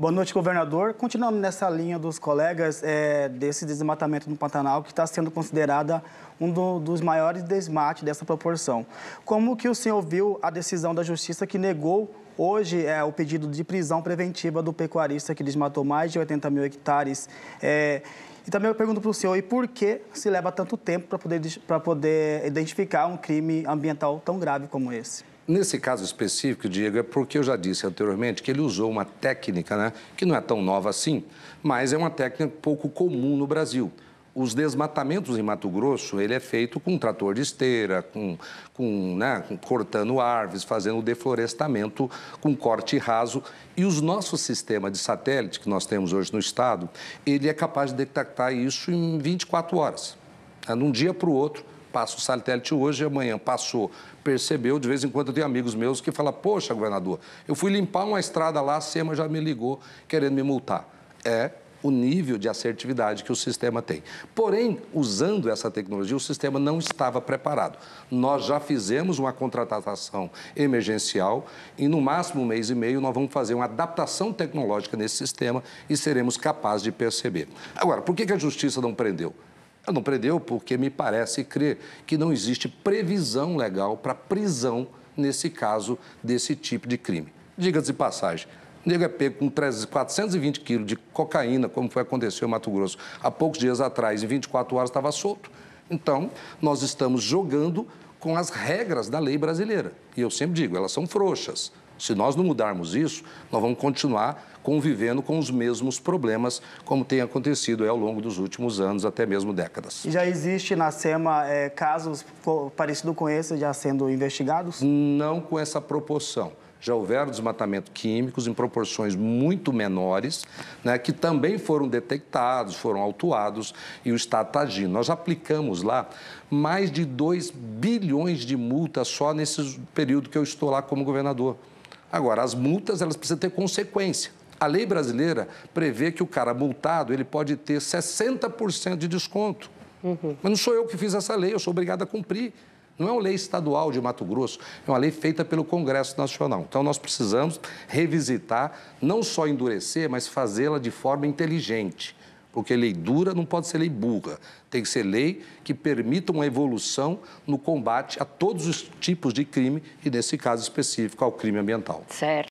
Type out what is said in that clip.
Boa noite, governador. Continuando nessa linha dos colegas, é, desse desmatamento no Pantanal, que está sendo considerada um do, dos maiores desmates dessa proporção. Como que o senhor viu a decisão da Justiça que negou Hoje, é, o pedido de prisão preventiva do pecuarista que desmatou mais de 80 mil hectares. É, e também eu pergunto para o senhor, e por que se leva tanto tempo para poder, poder identificar um crime ambiental tão grave como esse? Nesse caso específico, Diego, é porque eu já disse anteriormente que ele usou uma técnica né, que não é tão nova assim, mas é uma técnica pouco comum no Brasil os desmatamentos em Mato Grosso, ele é feito com trator de esteira, com, com, né, cortando árvores, fazendo deflorestamento com corte raso. E os nossos sistemas de satélite que nós temos hoje no estado, ele é capaz de detectar isso em 24 horas. Né, de um dia para o outro, passa o satélite hoje, amanhã passou, percebeu, de vez em quando eu tenho amigos meus que falam, poxa, governador, eu fui limpar uma estrada lá, a SEMA já me ligou querendo me multar. É o nível de assertividade que o sistema tem. Porém, usando essa tecnologia, o sistema não estava preparado. Nós já fizemos uma contratação emergencial e, no máximo um mês e meio, nós vamos fazer uma adaptação tecnológica nesse sistema e seremos capazes de perceber. Agora, por que a justiça não prendeu? Ela não prendeu porque me parece crer que não existe previsão legal para prisão nesse caso desse tipo de crime. Diga-se de passagem, o nego é pego com 420 quilos de cocaína, como foi aconteceu em Mato Grosso há poucos dias atrás, em 24 horas estava solto. Então, nós estamos jogando com as regras da lei brasileira. E eu sempre digo, elas são frouxas. Se nós não mudarmos isso, nós vamos continuar convivendo com os mesmos problemas, como tem acontecido é, ao longo dos últimos anos, até mesmo décadas. Já existe na SEMA é, casos parecidos com esse já sendo investigados? Não com essa proporção já houveram desmatamento químicos em proporções muito menores, né, que também foram detectados, foram autuados e o Estado está agindo. Nós aplicamos lá mais de 2 bilhões de multas só nesse período que eu estou lá como governador. Agora, as multas elas precisam ter consequência. A lei brasileira prevê que o cara multado ele pode ter 60% de desconto. Uhum. Mas não sou eu que fiz essa lei, eu sou obrigado a cumprir. Não é uma lei estadual de Mato Grosso, é uma lei feita pelo Congresso Nacional. Então, nós precisamos revisitar, não só endurecer, mas fazê-la de forma inteligente. Porque lei dura não pode ser lei burra. Tem que ser lei que permita uma evolução no combate a todos os tipos de crime e, nesse caso específico, ao crime ambiental. Certo.